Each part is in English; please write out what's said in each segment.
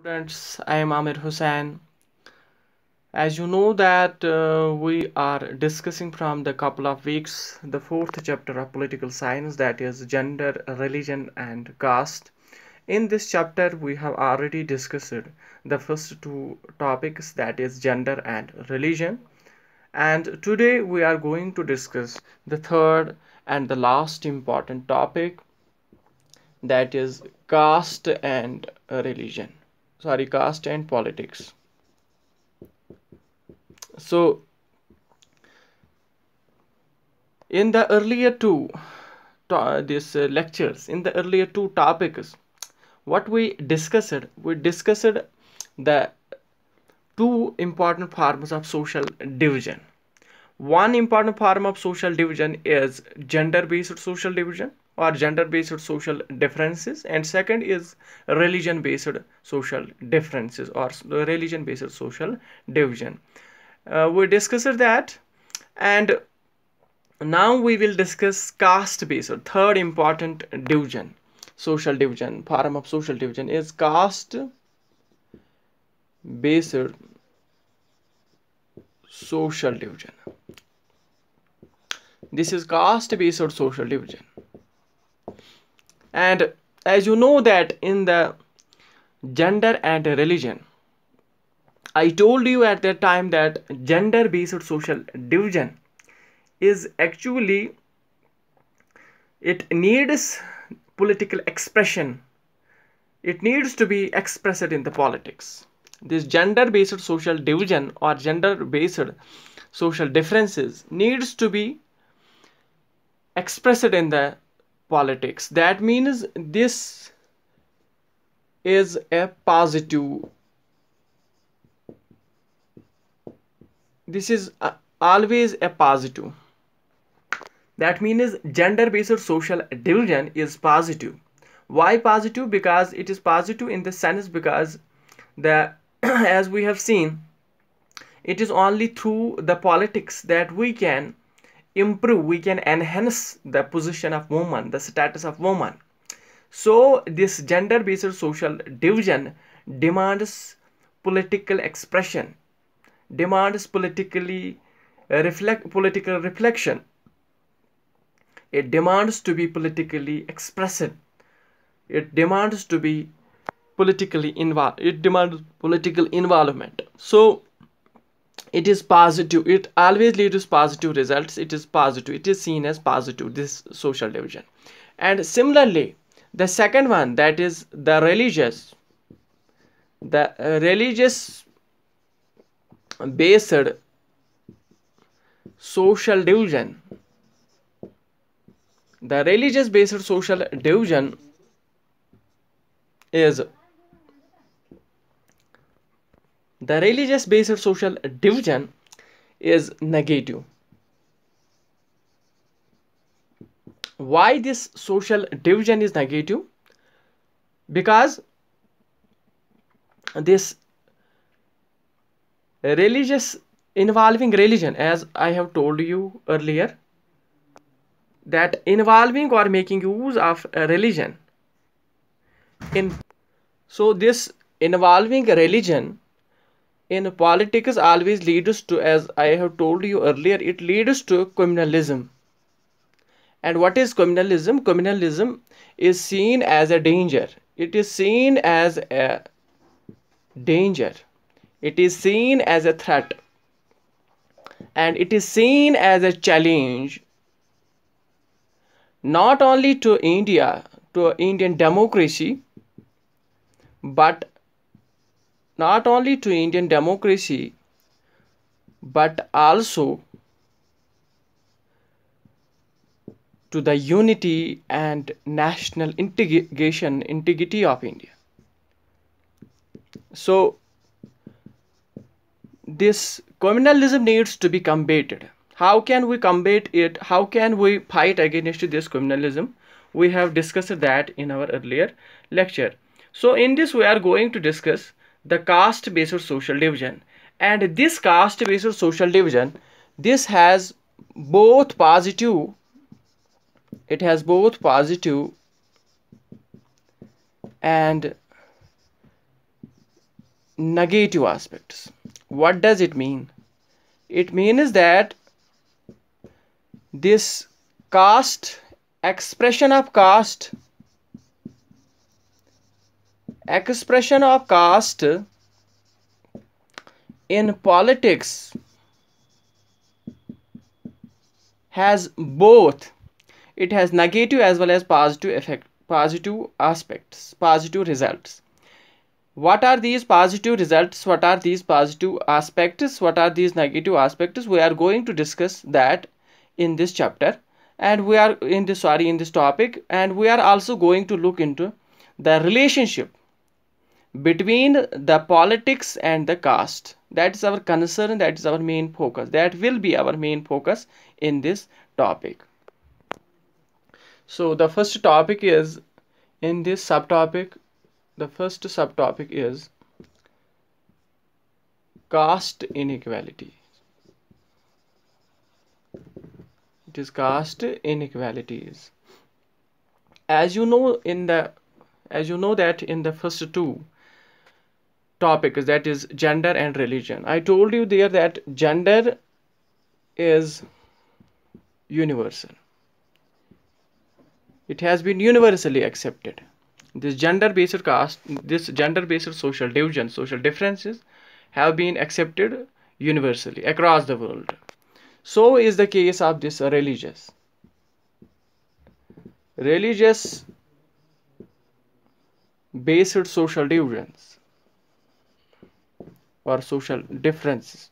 students i am amir hussain as you know that uh, we are discussing from the couple of weeks the fourth chapter of political science that is gender religion and caste in this chapter we have already discussed the first two topics that is gender and religion and today we are going to discuss the third and the last important topic that is caste and religion sorry caste and politics so in the earlier two uh, uh, lectures in the earlier two topics what we discussed we discussed the two important forms of social division one important form of social division is gender based social division or gender based social differences and second is religion based social differences or religion based social division uh, we discussed that and now we will discuss caste based third important division social division form of social division is caste based social division this is caste based social division and as you know that in the gender and religion i told you at that time that gender based social division is actually it needs political expression it needs to be expressed in the politics this gender based social division or gender based social differences needs to be expressed in the politics that means this is a positive this is a, always a positive that means gender based social division is positive why positive because it is positive in the sense because the as we have seen it is only through the politics that we can improve we can enhance the position of woman the status of woman so this gender based social division demands political expression demands politically uh, reflect political reflection it demands to be politically expressed it demands to be politically involved it demands political involvement so it is positive it always leads to positive results it is positive it is seen as positive this social division and similarly the second one that is the religious the uh, religious based social division the religious based social division is the religious based social division is negative. Why this social division is negative? Because this religious involving religion as I have told you earlier that involving or making use of religion in so this involving religion in politics always leads to as i have told you earlier it leads to communalism and what is communalism communalism is seen as a danger it is seen as a danger it is seen as a threat and it is seen as a challenge not only to india to indian democracy but not only to Indian democracy but also to the unity and national integration integrity of India. So this communalism needs to be combated. How can we combat it? How can we fight against this communalism? We have discussed that in our earlier lecture. So in this we are going to discuss the caste based social division and this caste based social division this has both positive it has both positive and negative aspects what does it mean it means that this caste expression of caste expression of caste in politics has both it has negative as well as positive effect positive aspects positive results what are these positive results what are these positive aspects what are these negative aspects we are going to discuss that in this chapter and we are in this sorry in this topic and we are also going to look into the relationship between the politics and the caste that is our concern that is our main focus that will be our main focus in this topic so the first topic is in this subtopic the first subtopic is caste inequality it is caste inequalities as you know in the as you know that in the first two topic that is gender and religion i told you there that gender is universal it has been universally accepted this gender based caste this gender based social division social differences have been accepted universally across the world so is the case of this religious religious based social divisions or social differences.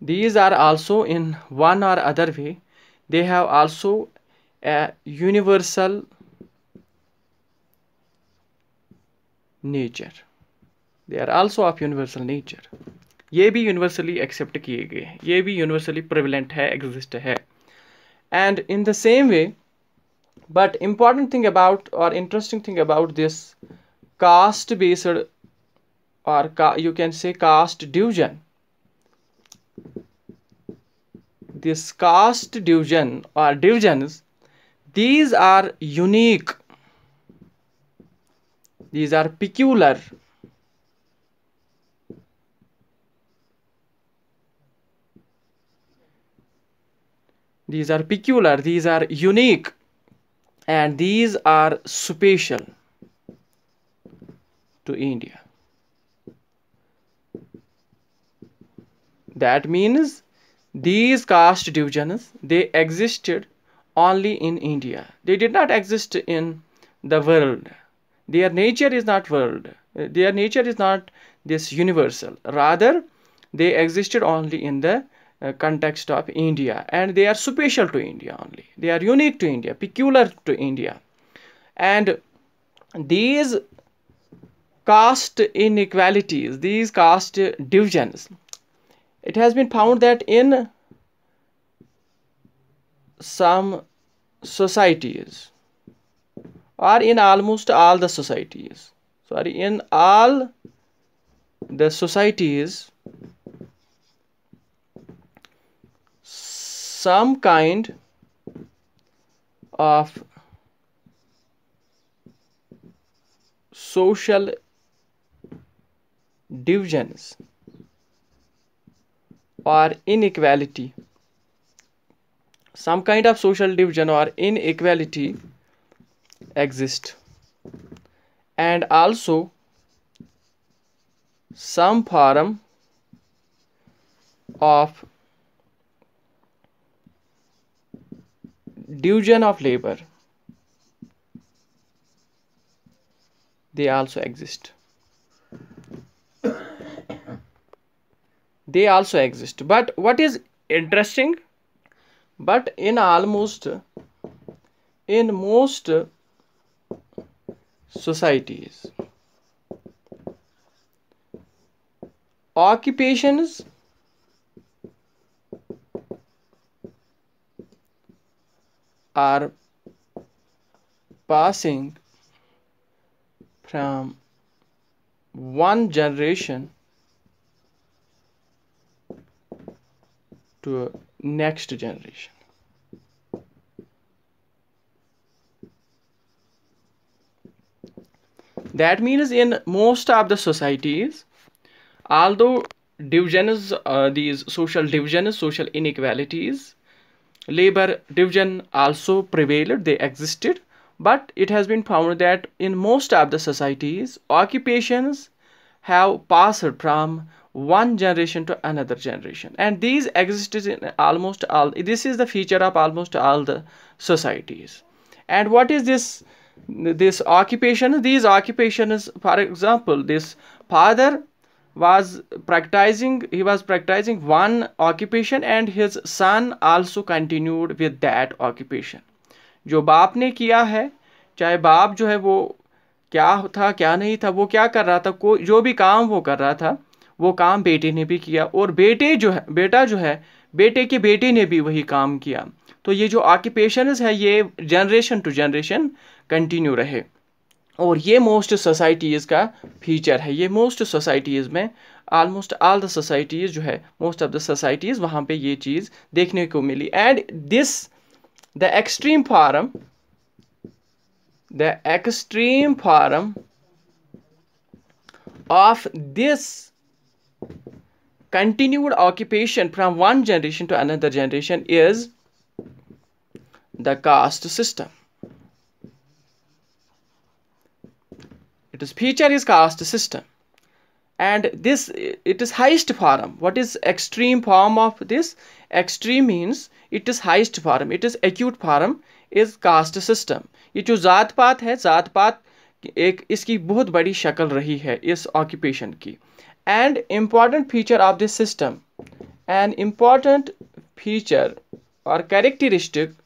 These are also in one or other way, they have also a universal nature. They are also of universal nature. ये भी universally accepted किए गए हैं ये भी universally prevalent है exist है And in the same way but important thing about or interesting thing about this caste based or ca you can say caste division this caste division or divisions these are unique these are peculiar these are peculiar these are unique and these are special to India. That means these caste divisions they existed only in India. They did not exist in the world. Their nature is not world. Their nature is not this universal. Rather, they existed only in the uh, context of India and they are special to India only. They are unique to India, peculiar to India. And these caste inequalities, these caste divisions, it has been found that in some societies or in almost all the societies, sorry, in all the societies some kind of social divisions or inequality some kind of social division or inequality exist and also some form of division of labor they also exist they also exist but what is interesting but in almost in most societies occupations are passing from one generation to next generation that means in most of the societies although divisions uh, these social divisions social inequalities labor division also prevailed they existed but it has been found that in most of the societies occupations have passed from one generation to another generation and these existed in almost all this is the feature of almost all the societies and what is this this occupation these occupations for example this father was practicing he was practicing one occupation and his son also continued with that occupation जो बाप ने किया है चाहे बाप जो है वो क्या था क्या नहीं था वो क्या कर रहा था कोई जो भी काम वो कर रहा था वो काम बेटे ने भी किया और बेटे जो है बेटा जो है बेटे के बेटे ने भी वही काम किया तो ये जो ऑक्यूपेशनस है ये जनरेशन टू जनरेशन कंटिन्यू रहे और ये मोस्ट सोसाइटीज़ का फीचर है ये मोस्ट सोसाइटीज़ में आलमोस्ट ऑल द सोसाइटीज़ जो है मोस्ट ऑफ द सोसाइटीज़ वहाँ पे ये चीज़ देखने को मिली and this the extreme form the extreme form of this continued occupation from one generation to another generation is the caste system it is feature is caste system and this it is highest form what is extreme form of this extreme means it is highest form it is acute form is caste system ye jo zat pat hai zat pat ek iski bahut badi shakal rahi hai is occupation ki and important feature of this system an important feature or characteristic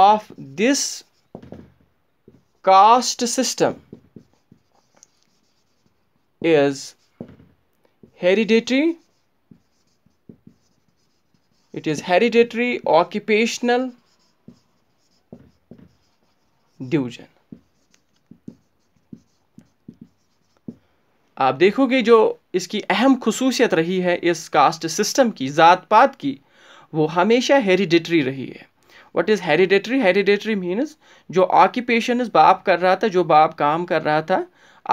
of this caste system is hereditary it is hereditary occupational division आप देखोगे जो इसकी अहम खसूसियत रही है इस caste system की ज़ात पात की वो हमेशा हेरिडेटरी रही है what is hereditary hereditary means जो ऑक्यूपेशन बाप कर रहा था जो बाप काम कर रहा था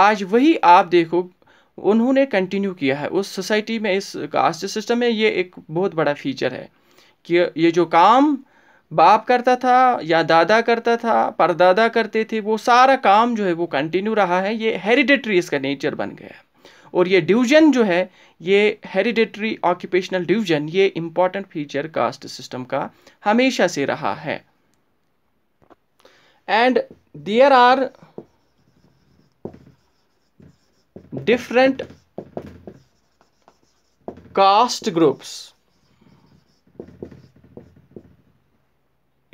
आज वही आप देखोग उन्होंने कंटिन्यू किया है उस सोसाइटी में इस कास्ट सिस्टम में ये एक बहुत बड़ा फीचर है कि ये जो काम बाप करता था या दादा करता था परदादा करते थे वो सारा काम जो है वो कंटिन्यू रहा है ये हेरिडेटरी इसका नेचर बन गया है और ये डिवीजन जो है ये हेरिडेटरी ऑक्यूपेशनल डिवीजन ये इम्पॉर्टेंट फीचर कास्ट सिस्टम का हमेशा से रहा है and there are different caste groups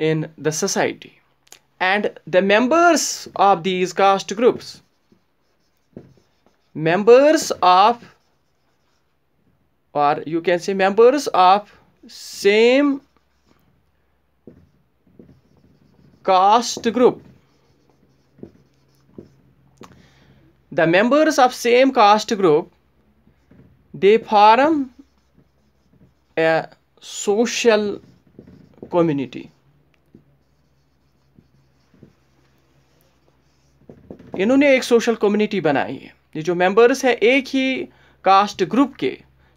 in the society and the members of these caste groups members of or you can say members of same caste group the members of same caste group they form a social community इन्होंने एक social community बनाई है ये जो members है एक ही caste group के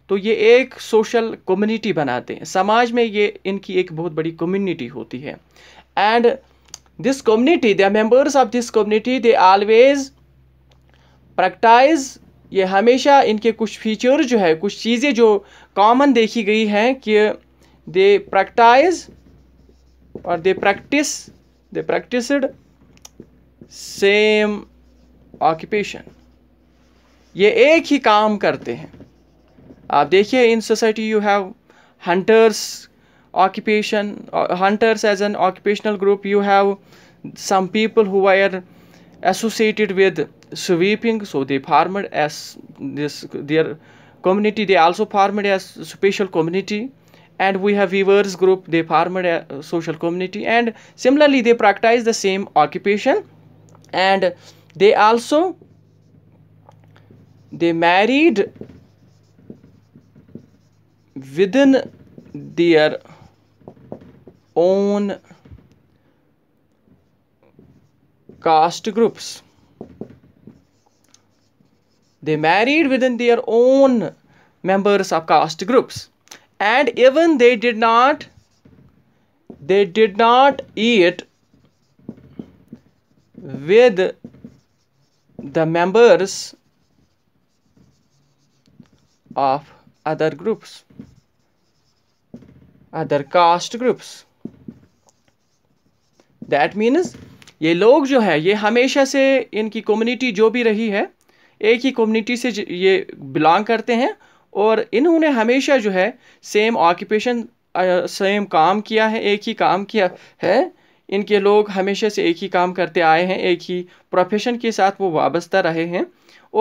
तो ये एक सोशल कम्युनिटी बनाते हैं समाज में ये इनकी एक बहुत बड़ी कम्युनिटी होती है and this community the members of this community they always practise ये हमेशा इनके कुछ फीचर्स जो है कुछ चीज़ें जो कॉमन देखी गई हैं कि दे प्रैक्टाइज और they practise they practised same occupation ये एक ही काम करते हैं आप देखिए in society you have hunters occupation hunters as an occupational group you have some people people associated with sweeping so they farmer as this their community they also farmer as special community and we have weavers group they farmer a social community and similarly they practice the same occupation and they also they married within their own caste groups. They married within their own members of caste groups and even they did not they did not eat with the members of other groups other caste groups that means ये लोग जो है ये हमेशा से इनकी community जो भी रही है एक ही कम्युनिटी से ये बिलोंग करते हैं और इन्होंने हमेशा जो है सेम ऑक्यूपेशन सेम काम किया है एक ही काम किया है इनके लोग हमेशा से एक ही काम करते आए हैं एक ही प्रोफेशन के साथ वो वाबस्ता रहे हैं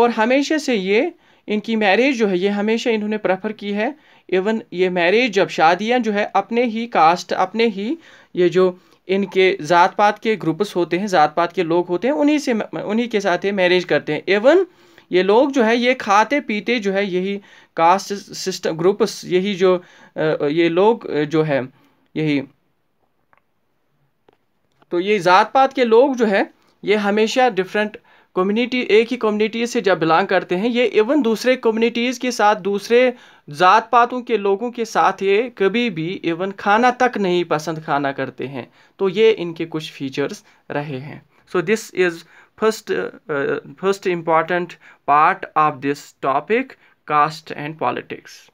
और हमेशा से ये इनकी मैरिज जो है ये हमेशा इन्होंने प्रेफर की है इवन ये मैरिज जब शादियां जो है अपने ही कास्ट अपने ही ये जो इनके ज़ात पात के ग्रुप्स होते हैं ज़ात पात के लोग होते हैं उन्हीं से उन्हीं के साथ ये मैरिज करते हैं एवन ये लोग जो है ये खाते पीते जो है यही कास्ट सिस्टम ग्रुप्स यही जो ये लोग जो है यही तो ये ज़ात पात के लोग जो है ये हमेशा डिफरेंट कम्युनिटी एक ही कम्युनिटी से जब बिलोंग करते हैं ये इवन दूसरे कम्युनिटीज़ के साथ दूसरे ज़ात पातों के लोगों के साथ ये कभी भी इवन खाना तक नहीं पसंद खाना करते हैं तो ये इनके कुछ फीचर्स रहे हैं so this is first first important part of this topic caste and politics